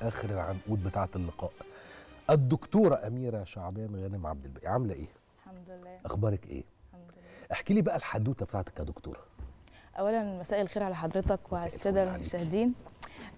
اخر العنقود بتاعه اللقاء الدكتوره اميره شعبان غانم عبد الباقي عامله ايه الحمد لله اخبارك ايه الحمد لله احكي لي بقى الحدوته بتاعتك يا دكتوره اولا مساء الخير على حضرتك وعلى الساده المشاهدين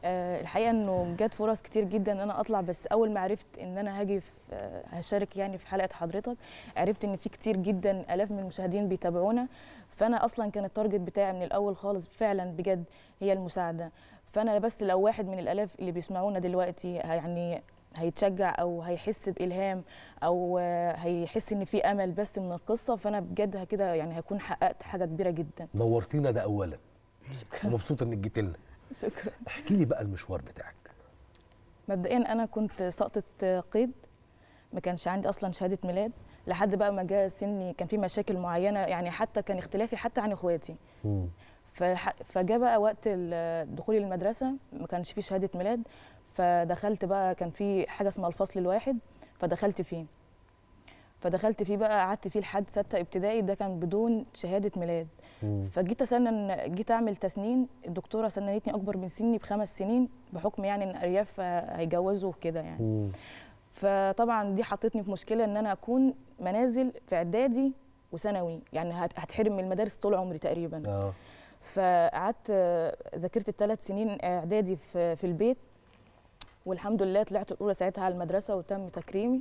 أه الحقيقه انه جت فرص كتير جدا ان انا اطلع بس اول ما عرفت ان انا هاجي آه، هشارك يعني في حلقه حضرتك عرفت ان في كتير جدا الاف من المشاهدين بيتابعونا فانا اصلا كان التارجت بتاعي من الاول خالص فعلا بجد هي المساعده فانا بس لو واحد من الالاف اللي بيسمعونا دلوقتي يعني هيتشجع او هيحس بالهام او هيحس ان في امل بس من القصه فانا بجد كده يعني هكون حققت حاجه كبيره جدا نورتينا ده اولا شكرا مبسوط انك جيت لنا شكرا احكي لي بقى المشوار بتاعك مبدئيا انا كنت سقطت قيد ما كانش عندي اصلا شهاده ميلاد لحد بقى ما جاء سني كان في مشاكل معينه يعني حتى كان اختلافي حتى عن اخواتي فجاء بقى وقت دخولي المدرسه ما كانش فيه شهاده ميلاد فدخلت بقى كان في حاجه اسمها الفصل الواحد فدخلت فيه فدخلت فيه بقى قعدت فيه لحد سته ابتدائي ده كان بدون شهاده ميلاد فجيت اسنن جيت اعمل تسنين الدكتوره سننتني اكبر من سني بخمس سنين بحكم يعني ان ارياف هيجوزوا وكده يعني فطبعا دي حطتني في مشكله ان انا اكون منازل في اعدادي وثانوي يعني هتحرم من المدارس طول عمري تقريبا آه. فقعدت آه، ذاكرت الثلاث سنين آه، اعدادي في, في البيت والحمد لله طلعت الاولى ساعتها على المدرسه وتم تكريمي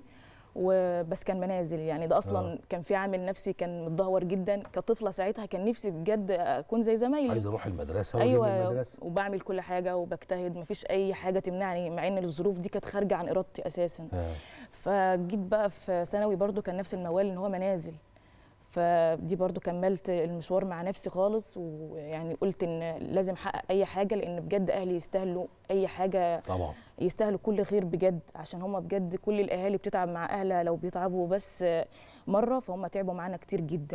وبس كان منازل يعني ده اصلا أوه. كان في عامل نفسي كان متدهور جدا كطفله ساعتها كان نفسي بجد اكون زي زمايلي عايزه اروح المدرسه ايوه المدرسة. وبعمل كل حاجه وبجتهد مفيش اي حاجه تمنعني مع ان الظروف دي كانت خارجه عن ارادتي اساسا أوه. فجيت بقى في ثانوي برده كان نفس الموال ان هو منازل فدي برضو كملت المشوار مع نفسي خالص ويعني قلت ان لازم احقق اي حاجه لان بجد اهلي يستاهلوا اي حاجه طبعا يستاهلوا كل خير بجد عشان هم بجد كل الاهالي بتتعب مع اهلها لو بيتعبوا بس مره فهم تعبوا معانا كتير جدا